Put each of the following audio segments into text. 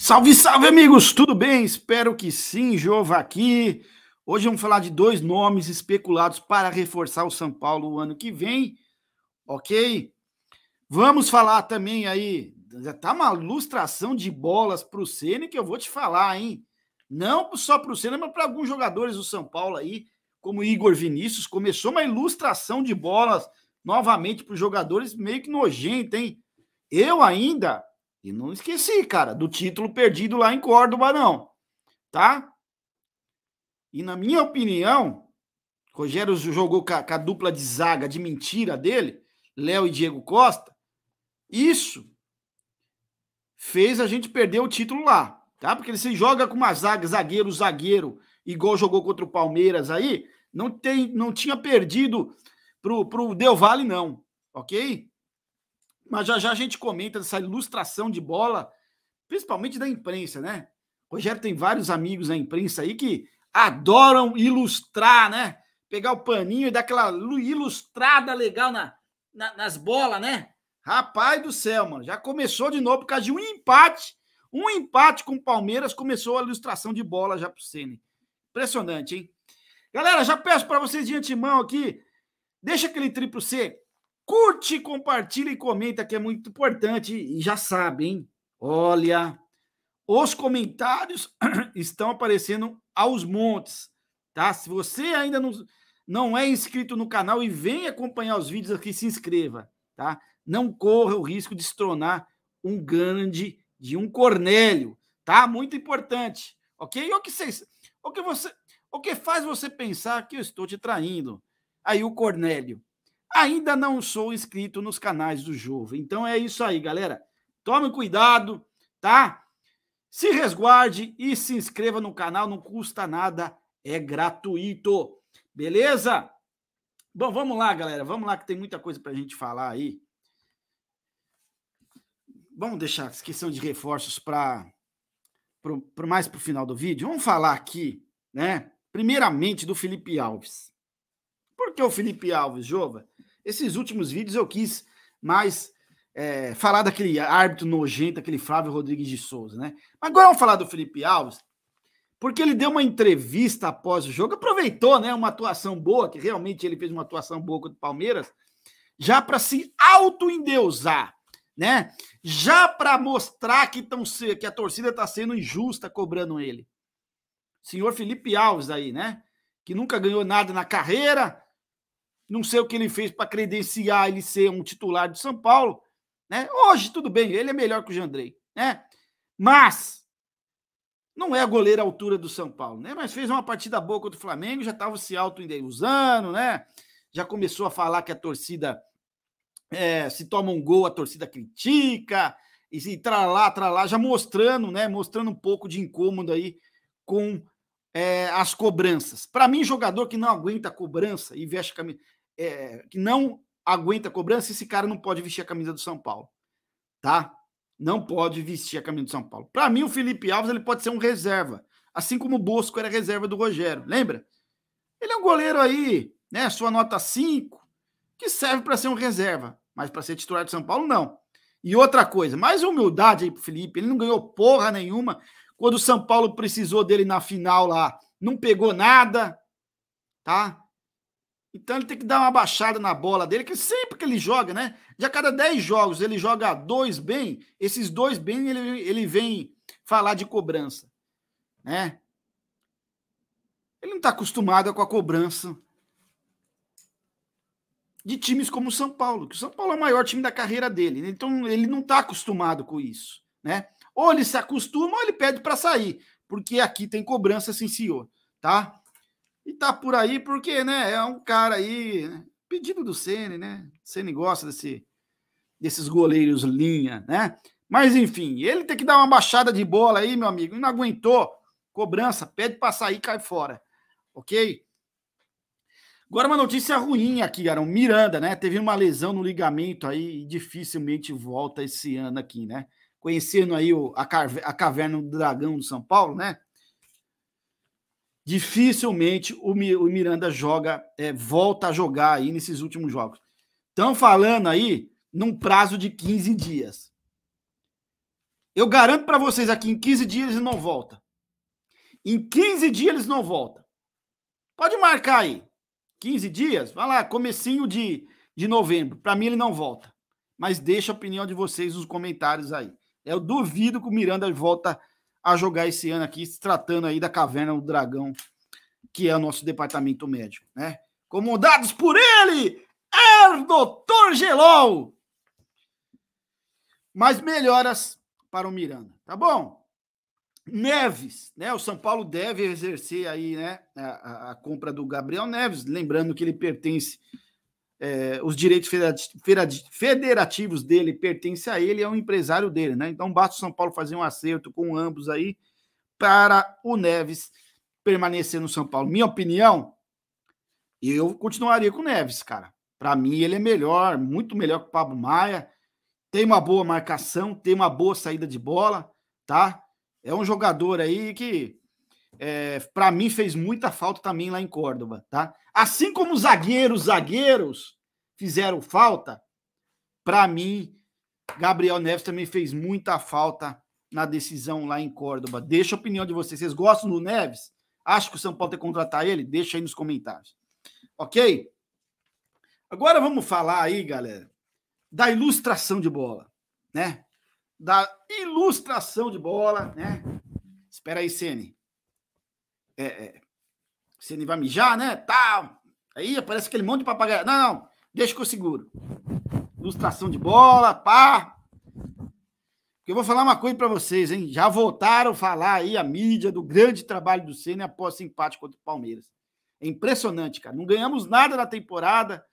Salve, salve, amigos! Tudo bem? Espero que sim, Jova aqui. Hoje vamos falar de dois nomes especulados para reforçar o São Paulo o ano que vem, ok? Vamos falar também aí, já tá uma lustração de bolas para o Senna que eu vou te falar, hein? Não só para o Senna, mas para alguns jogadores do São Paulo aí, como Igor Vinícius, começou uma ilustração de bolas novamente para os jogadores meio que nojenta, hein? Eu ainda e não esqueci, cara, do título perdido lá em Córdoba, não. Tá? E na minha opinião, Rogério jogou com a, com a dupla de zaga de mentira dele, Léo e Diego Costa. Isso fez a gente perder o título lá, tá? Porque ele se joga com uma zaga, zagueiro, zagueiro, igual jogou contra o Palmeiras aí, não, tem, não tinha perdido pro, pro Del Valle, não, ok? Mas já já a gente comenta dessa ilustração de bola, principalmente da imprensa, né? O Rogério tem vários amigos na imprensa aí que adoram ilustrar, né? Pegar o paninho e dar aquela ilustrada legal na, na nas bolas, né? Rapaz do céu, mano. Já começou de novo por causa de um empate. Um empate com o Palmeiras começou a ilustração de bola já pro Sene. Impressionante, hein? Galera, já peço para vocês de antemão aqui, deixa aquele triplo C Curte, compartilha e comenta, que é muito importante. E já sabe, hein? Olha, os comentários estão aparecendo aos montes, tá? Se você ainda não, não é inscrito no canal e vem acompanhar os vídeos aqui, se inscreva, tá? Não corra o risco de estronar um grande de um Cornélio, tá? Muito importante, ok? O que, vocês, o que você, o que faz você pensar que eu estou te traindo? Aí o Cornélio, ainda não sou inscrito nos canais do Jovem. Então é isso aí, galera. Tome cuidado, tá? Se resguarde e se inscreva no canal, não custa nada, é gratuito. Beleza? Bom, vamos lá, galera. Vamos lá que tem muita coisa pra gente falar aí. Vamos deixar a questão de reforços para mais para o final do vídeo. Vamos falar aqui, né? Primeiramente do Felipe Alves. Por que o Felipe Alves, Jova? Esses últimos vídeos eu quis mais é, falar daquele árbitro nojento, aquele Flávio Rodrigues de Souza, né? Mas agora vamos falar do Felipe Alves, porque ele deu uma entrevista após o jogo, aproveitou, né? Uma atuação boa, que realmente ele fez uma atuação boa contra o Palmeiras, já para se auto-endeusar, né? Já para mostrar que, tão, que a torcida está sendo injusta cobrando ele. Senhor Felipe Alves aí, né? Que nunca ganhou nada na carreira, não sei o que ele fez para credenciar ele ser um titular de São Paulo. Né? Hoje, tudo bem, ele é melhor que o Jandrei. Né? Mas não é goleiro à altura do São Paulo, né? Mas fez uma partida boa contra o Flamengo, já estava se auto usando, né? Já começou a falar que a torcida é, se toma um gol, a torcida critica, e se tralá, tralá, já mostrando, né? Mostrando um pouco de incômodo aí com é, as cobranças. Para mim, jogador que não aguenta a cobrança e veste a camisa é, que não aguenta cobrança, esse cara não pode vestir a camisa do São Paulo. Tá? Não pode vestir a camisa do São Paulo. Para mim, o Felipe Alves ele pode ser um reserva. Assim como o Bosco era reserva do Rogério. Lembra? Ele é um goleiro aí, né? Sua nota 5, que serve para ser um reserva. Mas para ser titular de São Paulo, não. E outra coisa, mais humildade aí pro Felipe. Ele não ganhou porra nenhuma. Quando o São Paulo precisou dele na final lá, não pegou nada. Tá? Então ele tem que dar uma baixada na bola dele, que sempre que ele joga, né? De a cada 10 jogos ele joga dois bem, esses dois bem ele, ele vem falar de cobrança, né? Ele não está acostumado com a cobrança de times como o São Paulo, que o São Paulo é o maior time da carreira dele. Né? Então ele não está acostumado com isso, né? Ou ele se acostuma ou ele pede para sair, porque aqui tem cobrança sim, senhor, tá? E tá por aí porque, né, é um cara aí, né, pedido do Ceni, né? Ceni gosta desse desses goleiros linha, né? Mas enfim, ele tem que dar uma baixada de bola aí, meu amigo, não aguentou. Cobrança, pede para sair, cai fora. OK? Agora uma notícia ruim aqui, Arão. Miranda, né? Teve uma lesão no ligamento aí e dificilmente volta esse ano aqui, né? Conhecendo aí o, a, a caverna do dragão do São Paulo, né? dificilmente o, Miranda joga, é, volta a jogar aí nesses últimos jogos. Estão falando aí num prazo de 15 dias. Eu garanto para vocês aqui, em 15 dias ele não volta. Em 15 dias eles não volta. Pode marcar aí. 15 dias, vai lá, comecinho de, de novembro. Para mim ele não volta. Mas deixa a opinião de vocês nos comentários aí. Eu duvido que o Miranda volta a jogar esse ano aqui, se tratando aí da Caverna do Dragão, que é o nosso departamento médico, né? Comandados por ele, é o Dr. Gelol! Mas melhoras para o Miranda, tá bom? Neves, né? O São Paulo deve exercer aí, né, a, a compra do Gabriel Neves, lembrando que ele pertence é, os direitos federativos dele pertencem a ele, é um empresário dele, né? Então basta o São Paulo fazer um acerto com ambos aí para o Neves permanecer no São Paulo. Minha opinião, eu continuaria com o Neves, cara. Para mim ele é melhor, muito melhor que o Pablo Maia. Tem uma boa marcação, tem uma boa saída de bola, tá? É um jogador aí que é, para mim fez muita falta também lá em Córdoba, tá? Assim como os zagueiros, zagueiros fizeram falta, para mim Gabriel Neves também fez muita falta na decisão lá em Córdoba. Deixa a opinião de vocês. Vocês gostam do Neves? Acho que o São Paulo tem que contratar ele? Deixa aí nos comentários. OK? Agora vamos falar aí, galera, da ilustração de bola, né? Da ilustração de bola, né? Espera aí, Sene é, é, você não vai mijar, né? Tal. Tá. Aí aparece aquele monte de papagaio. Não, não, deixa que eu seguro. Ilustração de bola, pá. Eu vou falar uma coisa para vocês, hein? Já voltaram a falar aí a mídia do grande trabalho do Senna após o empate contra o Palmeiras. É impressionante, cara. Não ganhamos nada na temporada.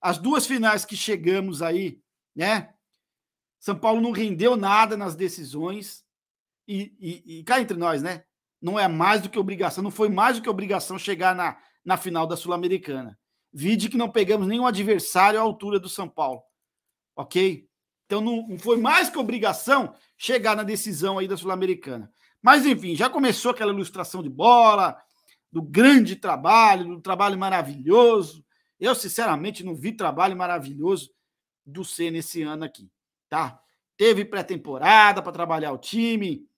As duas finais que chegamos aí, né? São Paulo não rendeu nada nas decisões. E, e, e cá entre nós, né? não é mais do que obrigação, não foi mais do que obrigação chegar na, na final da Sul-Americana. Vide que não pegamos nenhum adversário à altura do São Paulo. Ok? Então não, não foi mais que obrigação chegar na decisão aí da Sul-Americana. Mas enfim, já começou aquela ilustração de bola, do grande trabalho, do trabalho maravilhoso. Eu, sinceramente, não vi trabalho maravilhoso do C nesse ano aqui, tá? Teve pré-temporada para trabalhar o time,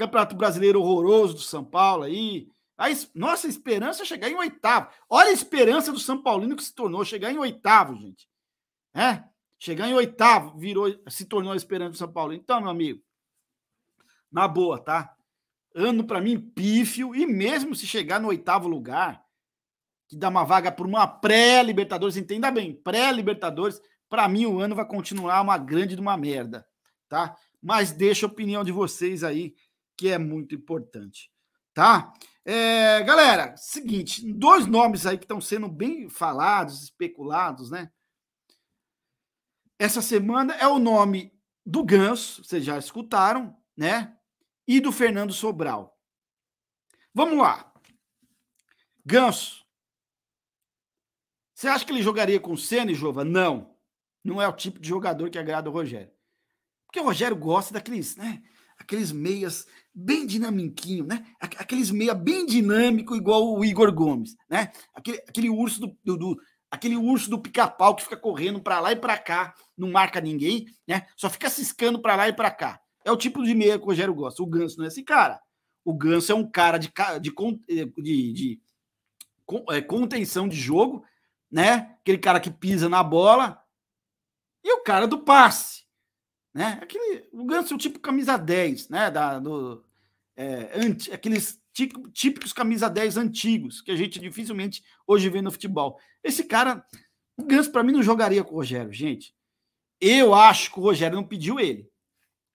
Campeonato Brasileiro horroroso do São Paulo aí. A, nossa, a esperança é chegar em oitavo. Olha a esperança do São Paulino que se tornou, chegar em oitavo, gente. É? Chegar em oitavo virou, se tornou a esperança do São Paulo. Então, meu amigo, na boa, tá? Ano para mim pífio e mesmo se chegar no oitavo lugar, que dá uma vaga por uma pré-Libertadores, entenda bem, pré-Libertadores, para mim o ano vai continuar uma grande de uma merda, tá? Mas deixa a opinião de vocês aí que é muito importante, tá? É, galera, seguinte, dois nomes aí que estão sendo bem falados, especulados, né? Essa semana é o nome do Ganso, vocês já escutaram, né? E do Fernando Sobral. Vamos lá. Ganso. Você acha que ele jogaria com o Senna e Jova? Não. Não é o tipo de jogador que agrada o Rogério. Porque o Rogério gosta daqueles, né? Aqueles meias bem dinamiquinho, né? Aqueles meia bem dinâmico, igual o Igor Gomes, né? Aquele, aquele urso do, do, do aquele urso do pica-pau que fica correndo para lá e para cá, não marca ninguém, né? Só fica ciscando para lá e para cá. É o tipo de meia que o Rogério gosta. O Ganso não é esse cara. O Ganso é um cara de, eh, de, de, de eh, contenção de jogo, né? Aquele cara que pisa na bola e o cara do passe. Né? Aquele, o Ganso é o tipo camisa 10, né? Da, do, é, anti, aqueles típicos camisa 10 antigos, que a gente dificilmente hoje vê no futebol. Esse cara, o Ganso, para mim, não jogaria com o Rogério, gente. Eu acho que o Rogério não pediu ele.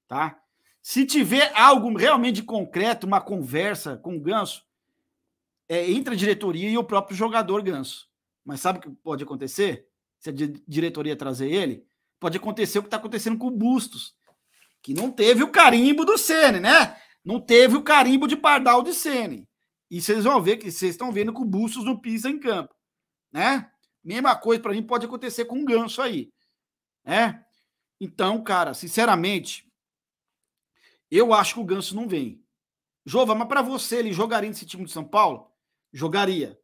Tá? Se tiver algo realmente concreto, uma conversa com o Ganso, é, entre a diretoria e o próprio jogador Ganso. Mas sabe o que pode acontecer? Se a diretoria trazer ele, Pode acontecer o que está acontecendo com o Bustos, que não teve o carimbo do Sene, né? Não teve o carimbo de Pardal de Sene. E vocês vão ver que vocês estão vendo que o Bustos não pisa em campo, né? Mesma coisa para mim pode acontecer com o Ganso aí, né? Então, cara, sinceramente, eu acho que o Ganso não vem. Jova, mas para você ele jogaria nesse time de São Paulo? Jogaria.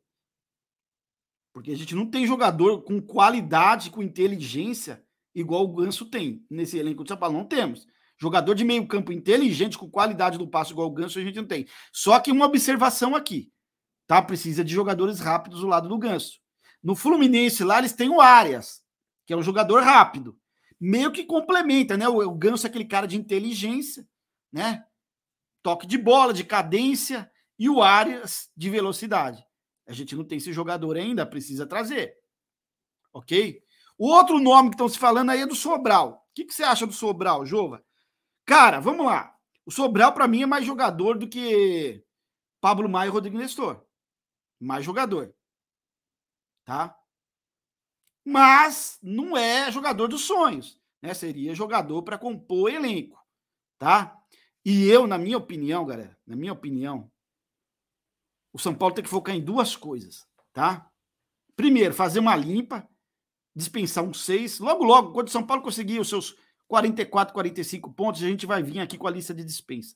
Porque a gente não tem jogador com qualidade, com inteligência igual o Ganso tem. Nesse elenco de São Paulo não temos. Jogador de meio campo inteligente, com qualidade do passo igual o Ganso, a gente não tem. Só que uma observação aqui, tá? Precisa de jogadores rápidos do lado do Ganso. No Fluminense lá, eles têm o Arias, que é um jogador rápido. Meio que complementa, né? O, o Ganso é aquele cara de inteligência, né? Toque de bola, de cadência, e o Arias de velocidade. A gente não tem esse jogador ainda, precisa trazer. Ok? O outro nome que estão se falando aí é do Sobral. O que, que você acha do Sobral, Jova? Cara, vamos lá. O Sobral, para mim, é mais jogador do que Pablo Maia e Rodrigo Nestor. Mais jogador. Tá? Mas não é jogador dos sonhos. Né? Seria jogador para compor elenco. Tá? E eu, na minha opinião, galera, na minha opinião, o São Paulo tem que focar em duas coisas. Tá? Primeiro, fazer uma limpa dispensar um 6. Logo, logo, quando o São Paulo conseguir os seus 44, 45 pontos, a gente vai vir aqui com a lista de dispensa.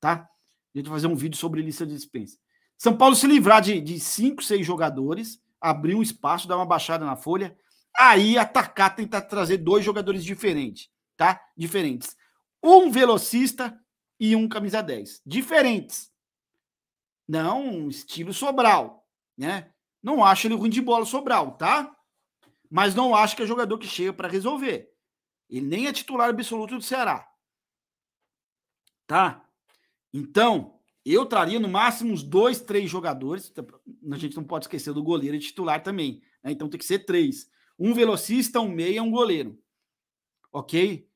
Tá? A gente vai fazer um vídeo sobre lista de dispensa. São Paulo se livrar de, de cinco, seis jogadores, abrir um espaço, dar uma baixada na folha, aí atacar, tentar trazer dois jogadores diferentes, tá? Diferentes. Um velocista e um camisa 10. Diferentes. Não estilo Sobral, né? Não acho ele ruim de bola Sobral, tá? mas não acho que é jogador que chega para resolver. Ele nem é titular absoluto do Ceará. Tá? Então, eu traria no máximo uns dois, três jogadores. Então, a gente não pode esquecer do goleiro e titular também. Né? Então tem que ser três. Um velocista, um meia, um goleiro. Ok?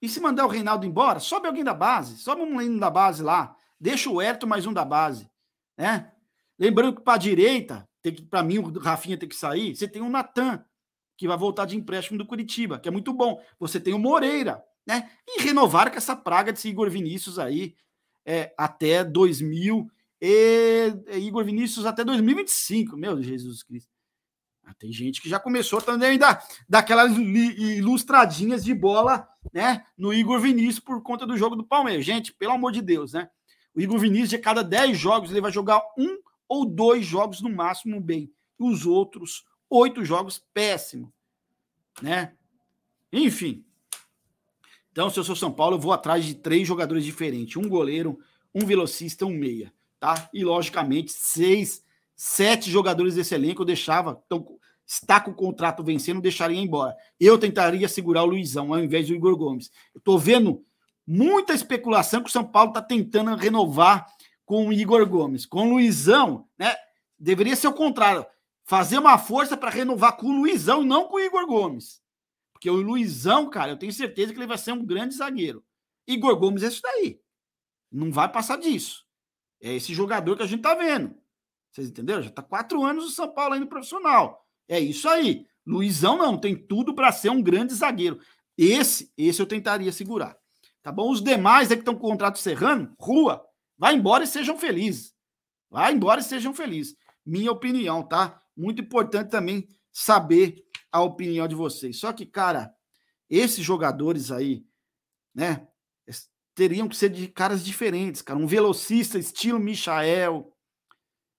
E se mandar o Reinaldo embora, sobe alguém da base. Sobe um menino da base lá. Deixa o Herto mais um da base. Né? Lembrando que para a direita, para mim, o Rafinha tem que sair. Você tem o Natan, que vai voltar de empréstimo do Curitiba, que é muito bom. Você tem o Moreira, né? E renovar com essa praga de Igor Vinícius aí é, até 2000 e é, Igor Vinícius até 2025. Meu Jesus Cristo. Ah, tem gente que já começou também da, daquelas ilustradinhas de bola, né, no Igor Vinícius por conta do jogo do Palmeiras. Gente, pelo amor de Deus, né? O Igor Vinícius, de cada 10 jogos, ele vai jogar um ou dois jogos no máximo bem. E os outros Oito jogos, péssimo. Né? Enfim. Então, se eu sou São Paulo, eu vou atrás de três jogadores diferentes: um goleiro, um velocista, um meia. Tá? E, logicamente, seis, sete jogadores desse elenco eu deixava. Então, está com o contrato vencendo, deixaria embora. Eu tentaria segurar o Luizão ao invés do Igor Gomes. Eu estou vendo muita especulação que o São Paulo está tentando renovar com o Igor Gomes. Com o Luizão, né? Deveria ser o contrário. Fazer uma força para renovar com o Luizão e não com o Igor Gomes. Porque o Luizão, cara, eu tenho certeza que ele vai ser um grande zagueiro. Igor Gomes é isso daí. Não vai passar disso. É esse jogador que a gente tá vendo. Vocês entenderam? Já tá quatro anos o São Paulo aí no profissional. É isso aí. Luizão não, tem tudo para ser um grande zagueiro. Esse, esse eu tentaria segurar. Tá bom? Os demais é que estão com o contrato serrando, rua, vai embora e sejam felizes. Vai embora e sejam felizes. Minha opinião, tá? muito importante também saber a opinião de vocês. Só que, cara, esses jogadores aí, né, teriam que ser de caras diferentes, cara. Um velocista estilo Michael,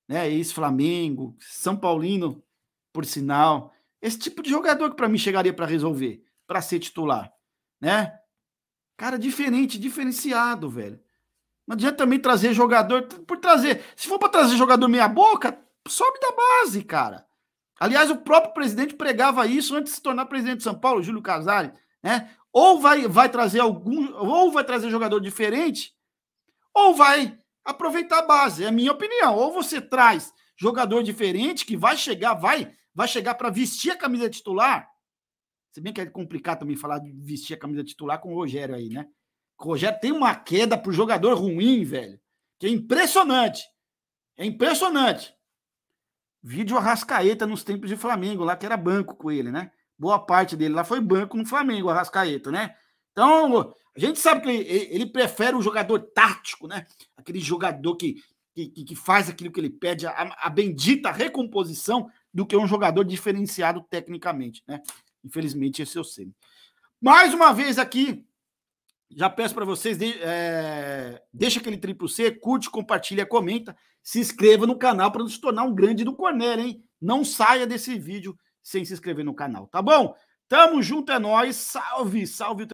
né, ex-Flamengo, São Paulino, por sinal. Esse tipo de jogador que para mim chegaria para resolver, para ser titular, né? Cara diferente, diferenciado, velho. Não adianta também trazer jogador por trazer. Se for para trazer jogador meia boca, sobe da base, cara. Aliás, o próprio presidente pregava isso antes de se tornar presidente de São Paulo, Júlio Casares, né? Ou vai, vai trazer algum, ou vai trazer jogador diferente, ou vai aproveitar a base. É a minha opinião. Ou você traz jogador diferente que vai chegar, vai, vai chegar para vestir a camisa titular. Se bem que é complicado também falar de vestir a camisa titular com o Rogério aí, né? O Rogério tem uma queda pro jogador ruim, velho. Que é impressionante. É impressionante. Vídeo Arrascaeta nos tempos de Flamengo, lá que era banco com ele, né? Boa parte dele lá foi banco no Flamengo, Arrascaeta, né? Então, a gente sabe que ele, ele prefere o jogador tático, né? Aquele jogador que, que, que faz aquilo que ele pede, a, a bendita recomposição, do que um jogador diferenciado tecnicamente, né? Infelizmente, esse o sei. Mais uma vez aqui, já peço para vocês, de, é, deixa aquele triplo C, curte, compartilha, comenta, se inscreva no canal para se tornar um grande do Cornélio, hein? Não saia desse vídeo sem se inscrever no canal, tá bom? Tamo junto, é nóis. Salve, salve.